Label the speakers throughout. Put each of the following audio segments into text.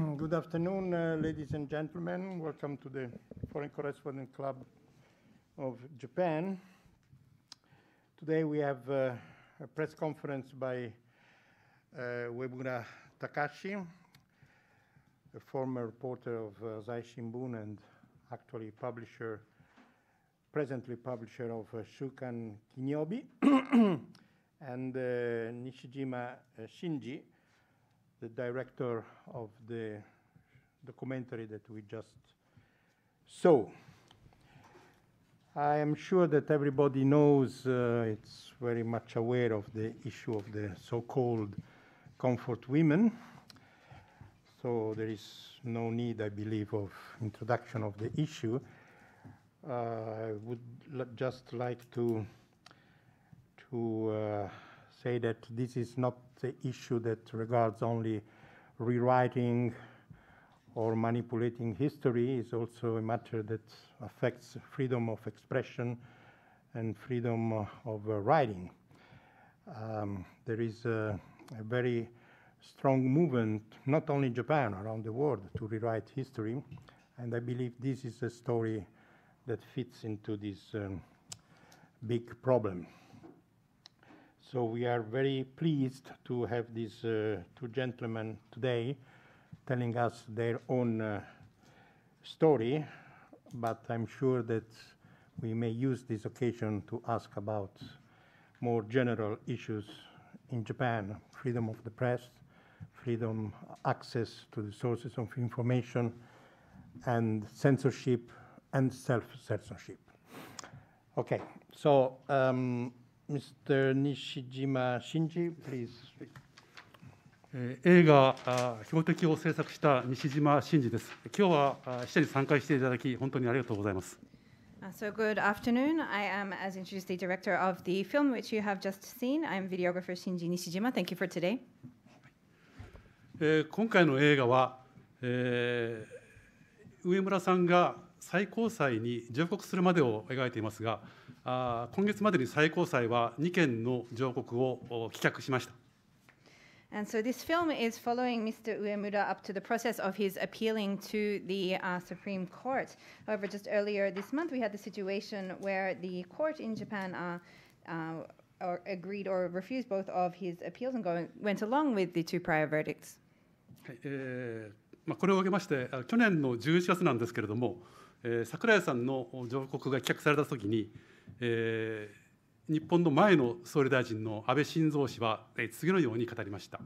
Speaker 1: Good afternoon, uh, ladies and gentlemen. Welcome to the Foreign Correspondent Club of Japan. Today we have uh, a press conference by uh, Webura Takashi, a former reporter of uh, Zai Shimbun and actually publisher, presently publisher of uh, Shukan Kinyobi, and uh, Nishijima uh, Shinji, the director of the documentary that we just saw. I am sure that everybody knows, uh, it's very much aware of the issue of the so-called comfort women. So there is no need, I believe, of introduction of the issue. Uh, I would just like to, to uh, say that this is not the issue that regards only rewriting or manipulating history. It's also a matter that affects freedom of expression and freedom uh, of uh, writing. Um, there is a, a very strong movement, not only in Japan, around the world, to rewrite history. And I believe this is a story that fits into this um, big problem. So we are very pleased to have these uh, two gentlemen today telling us their own uh, story, but I'm sure that we may use this occasion to ask about more general issues in Japan, freedom of the press, freedom, access to the sources of information, and censorship and self-censorship. Okay, so um, Mr. Nishijima
Speaker 2: Shinji, please. 映画「標的」を制作した西島真嗣です。今日は記者に参加していただき、本当にありがとうございます。
Speaker 3: So, good afternoon. I am, as introduced, the director of the film which you have just seen. I'm videographer Shinji Nishijima. Thank you for today.
Speaker 2: 今回の映画は、えー、上村さんが最高裁に上告するまでを描いていますが、今月までに最高裁は2件の上告を棄却しました。
Speaker 3: And so this film is following Mr. Uemura up to the process of his appealing to the uh, Supreme Court. However, just earlier this month, we had the situation where the court in Japan uh, uh, or agreed or refused both of his appeals and going, went along with the two prior verdicts.
Speaker 2: まあこれを受けまして去年の11月なんですけれども、えー、桜井さんの上告が棄却されたときに、えーえー、日本の前の総理大臣の安倍晋三氏は、えー、次のように語りました。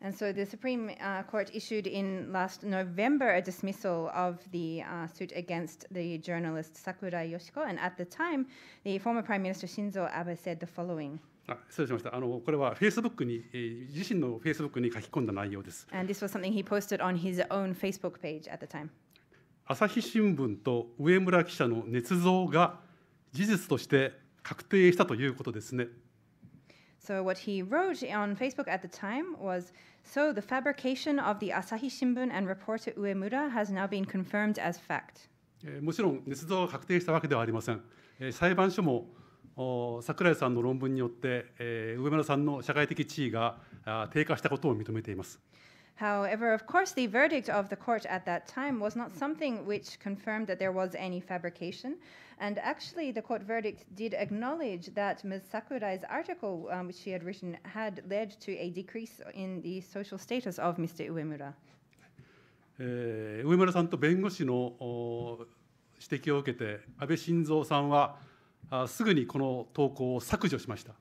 Speaker 3: And so the Supreme uh, Court issued in last November a dismissal of the uh, suit against the journalist Sakura Yoshiko. And at the time, the former Prime Minister Shinzo Abe said the following.
Speaker 2: あ失礼しました。あのこれはフェイスブックに、えー、自身のフェイスブックに書き込んだ内容です。
Speaker 3: And this was something he posted on his own Facebook page at the time.
Speaker 2: 朝日新聞と上村記者の捏造が事実として確定したということですね。
Speaker 3: So what he wrote on Facebook at the time was, so the fabrication of the Asahi Shimbun and reporter Uemura has now been confirmed as fact.
Speaker 2: もちろん、捏造が確定したわけではありません。裁判所も桜井さんの論文によって、上村さんの社会的地位が低下したことを認めています。
Speaker 3: However, of course, the verdict of the court at that time was not something which confirmed that there was any fabrication. And actually, the court verdict did acknowledge that Ms. Sakurai's article, um, which she had written, had led to a decrease in the social status of Mr. Uemura.
Speaker 2: Uh, uemura えー、上村さんと弁護士の指摘を受けて安倍晋三さんはあすぐにこの投稿を削除しました。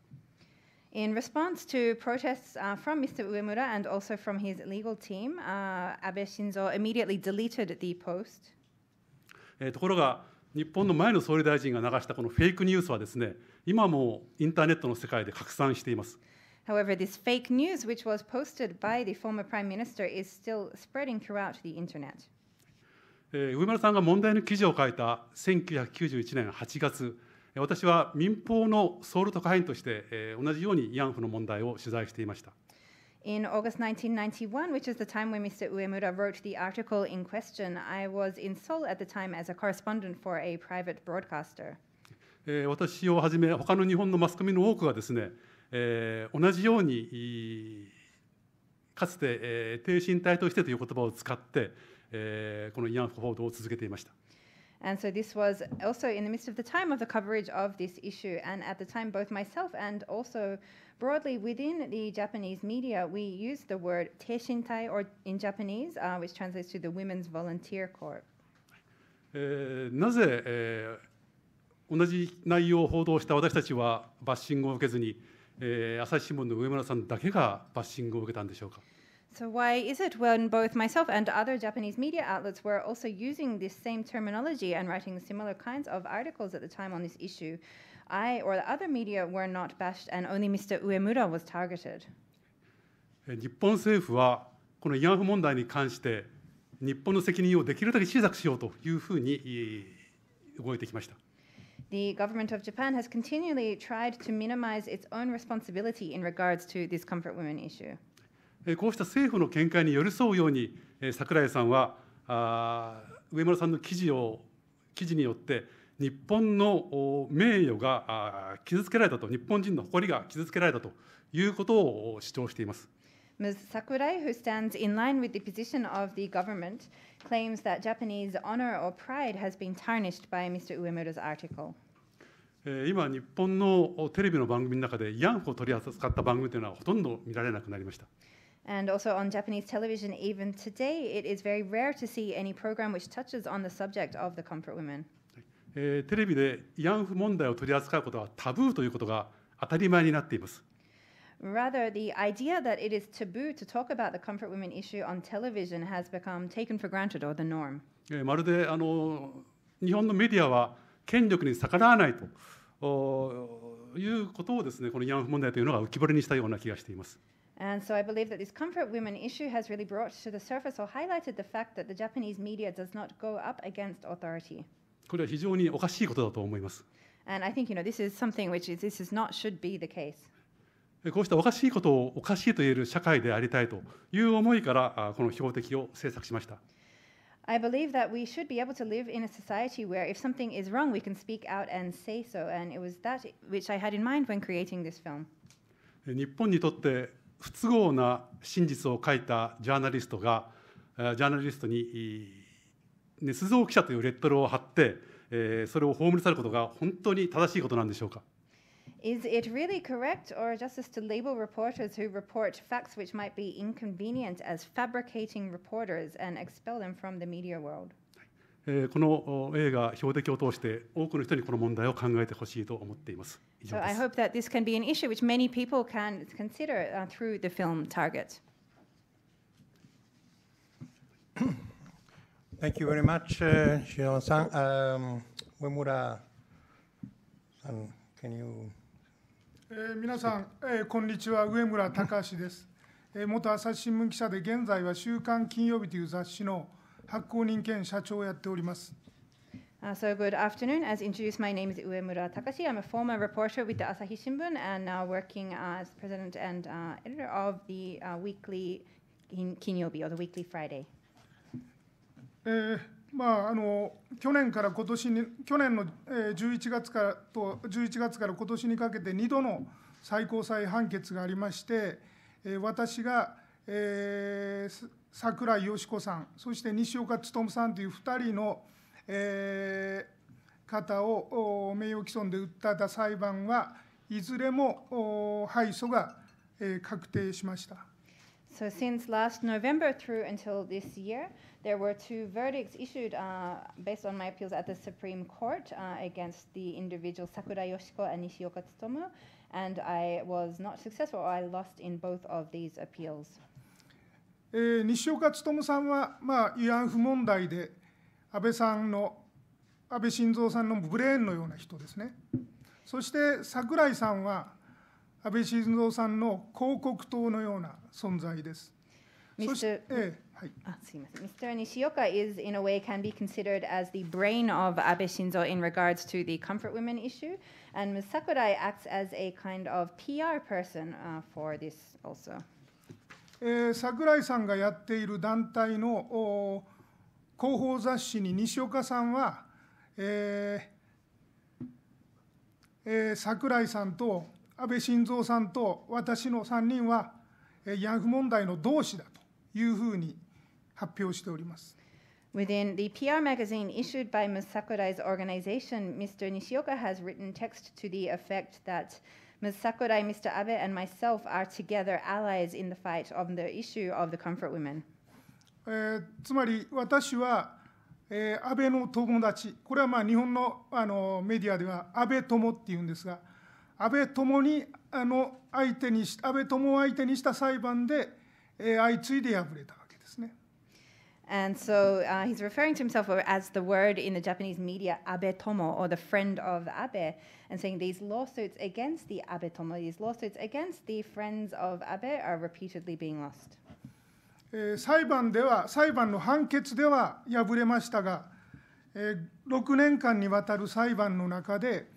Speaker 3: In response to protests uh, from Mr. Uemura and also from his legal team, uh, Abe Shinzo immediately deleted the post.
Speaker 2: えー、ところが日本の前の総理大臣が流したこのフェイクニュースはですね今もインターネットの世界で拡散しています。
Speaker 3: However, this fake news, which was posted by the former prime minister, is still spreading throughout the internet.
Speaker 2: 上村さんが問題の記事を書いた1991年8月、私は民放のソウル特派員として、えー、同じように慰安婦の問題を取材していました。
Speaker 3: In August 1991, which is the time when Mr. Uemura wrote the article in question, I was in Seoul at the time as a correspondent for a private broadcaster.
Speaker 2: 私をはじめ、他の日本のマスコミの多くがですね、えー、同じようにかつて、えー、低身体としてという言葉を使って、えー、この慰安婦報道を続けていました。
Speaker 3: And so this was also in the midst of the time of the coverage of this issue. And at the time, both myself and also broadly within the Japanese media, we used the word "teishintai," or in Japanese, uh, which translates to the Women's Volunteer Corps.
Speaker 2: えー、なぜ、えー、同じ内容を報道した私たちはバッシングを受けずに、えー、朝日新聞の上村さんだけがバッシングを受けたんでしょうか。Uh,
Speaker 3: so why is it when both myself and other Japanese media outlets were also using this same terminology and writing similar kinds of articles at the time on this issue, I or the other media were not bashed and only Mr. Uemura was targeted?
Speaker 2: 日本政府はこの慰安婦問題に関して日本の責任をできるだけ小さくしようというふうに動いてきました。
Speaker 3: The eh, government of Japan has continually tried to minimize its own responsibility in regards to this comfort women issue.
Speaker 2: こうした政府の見解に寄り添うように、櫻井さんは上村さんの記事を記事によって日本の名誉が傷つけられたと日本人の誇りが傷つけられたということを主張しています。
Speaker 3: Ms. Sakurai, who stands in line with the position of the government, claims that Japanese honor or pride has been tarnished by Mr. u e m u r a s article.
Speaker 2: 今、日本のテレビの番組の中でヤンフを取り扱った番組というのはほとんど見られなくなりました。
Speaker 3: And also on Japanese television, even today, it is very rare to see any program which touches on the subject of the comfort women.
Speaker 2: えー、テレビで慰安婦問題を取り扱うことはタブーということが当たり前になっています。
Speaker 3: Rather, the idea that it is taboo to talk about the comfort women issue on television has become taken for granted or the norm.
Speaker 2: まるであの日本のメディアは権力に逆らわないということをですね、この慰安婦問題というのが浮き彫りにしたような気がしています。
Speaker 3: And so I believe that this comfort women issue has really brought to the surface or highlighted the fact that the Japanese media does not go up against authority. And I think you know this is something which is, this is not should be the case.
Speaker 2: こうしたおかしいことをおかしいと言える社会でありたいという思いからこの標的を制作しました。
Speaker 3: I believe that we should be able to live in a society where if something is wrong, we can speak out and say so. And it was that which I had in mind when creating this film.
Speaker 2: 日本にとって不都合な真実を書いたジャーナリストが、ジャーナリストに、ね、鈴尾記者というレッテルを貼って、えー、それを葬り去ることが本当に正しいことなんでしょうか。
Speaker 3: Is it really correct or justice to label reporters who report facts which might be inconvenient as fabricating reporters and expel them from the media world?
Speaker 2: この映画、標的を通して多くの人にこの問題を考えてほしいと思っています。
Speaker 3: 以上 So I hope that this can be an issue which many people can consider、uh, through the film Target.
Speaker 1: Thank you very much, uh, Shion-san. Um, Uemura-san, can you...
Speaker 4: えー、皆さん、えー、こんにちは、上村隆です、えー。元朝日新聞記者で、現在は「週刊金曜日」という雑誌の発行人兼社長をやっております。
Speaker 3: Uh, so good afternoon. As introduced, my name is Uemura Takashi. I'm a former reporter with the Asahi Shimbun and now working as president and uh, editor of the uh, weekly i n Kinyobi or the weekly Friday.
Speaker 4: えーまあ、あの去年から今年に去年の、えー、11月からと11月から今年にかけて2度の最高裁判決がありまして、えー、私が、えー、桜井よし子さんそして西岡勉さんという2人の、えー、方を名誉毀損で訴えた裁判はいずれも敗訴が確定しました。
Speaker 3: So since last November through until this year, there were two verdicts issued uh, based on my appeals at the Supreme Court uh, against the individual Sakura Yoshiko and Nishioka Tsutomu, and I was not successful. I lost in both of these appeals.
Speaker 4: えー、西岡努さんは、まあ、慰安婦問題で、安倍さんの安倍晋三さんのブレーンのような人ですねそして桜井さんは安倍晋三さんの広告塔のような存在です。ミスター、ええはい、あす
Speaker 3: みません。Mr. Nishioka is in a way can be considered as the brain of Abe Shinzo in regards to the comfort women issue, and Ms. Sakurai acts as a kind of PR person、uh, for this also.
Speaker 4: えー、桜井さんがやっている団体のお広報雑誌に西岡さんは、えーえー、桜井さんと安倍晋三さんと私の3人は、慰安婦問題の同志だというふうに発表しております。
Speaker 3: Within the PR magazine issued by Ms. Sakurai's organization, Mr. Nishioka has written text to the effect that Ms. Sakurai, Mr. Abe, and myself are together allies in the fight on the issue of the comfort women.
Speaker 4: えー、つまり私は、えー、安倍の友達、これはまあ日本のあのメディアでは安倍友っていうんですが、安倍友にあの相手にし安倍友を相手にした裁判で、えー、相次いで敗れたわけですね。
Speaker 3: And so、uh, he's referring to himself as the word in the Japanese media, 安倍友 o r the friend of Abe, and saying these lawsuits against the Abe t these lawsuits against the friends of Abe are repeatedly being lost.
Speaker 4: え裁判では、裁判の判決では敗れましたが、え6年間にわたる裁判の中で、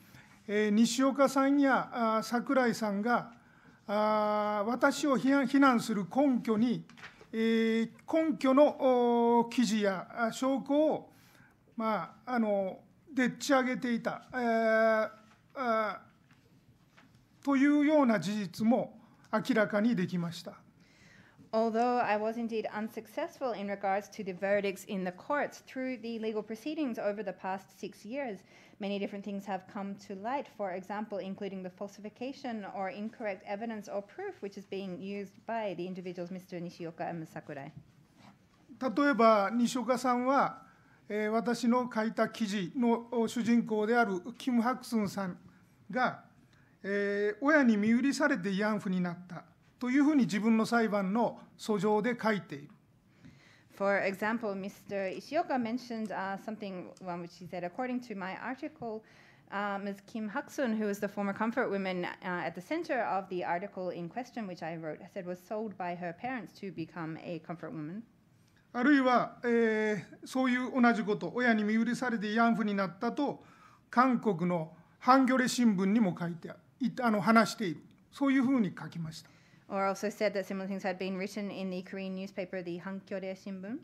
Speaker 4: え西岡さんや櫻井さんがあ、私を非難する根拠に、え根拠の記事や証拠を、まあ、あのでっち上げていた、えー、あというような事実も明らかにできました。
Speaker 3: Although I was indeed unsuccessful in regards to the verdicts in the courts through the legal proceedings over the past six years, many different things have come to light, for example, including the falsification or incorrect evidence or proof which is being used by the individuals, Mr. Nishioka and Ms. Sakurai.
Speaker 4: 例えば西岡さんは、えー、私の書いた記事の主人公であるキム・ハクスンさんが、えー、親に身売りされて慰安婦になった。というふうに自分の裁判の訴状で書いている。
Speaker 3: For example, Mr. Ishioka mentioned uh, something one which he said, according to my article, uh, Ms. Kim Huxun, who is the former comfort woman uh, at the center of the article in question, which I wrote, said was sold by her parents to become a comfort woman. あ
Speaker 4: るいは、えー、そういう同じこと、親に見売りされて慰安婦になったと、韓国のハンギョレ新聞にも書いてあの話している、そういうふうに書きました。
Speaker 3: Or also said that similar things had been written in the Korean newspaper, the Hankyore Shimbun.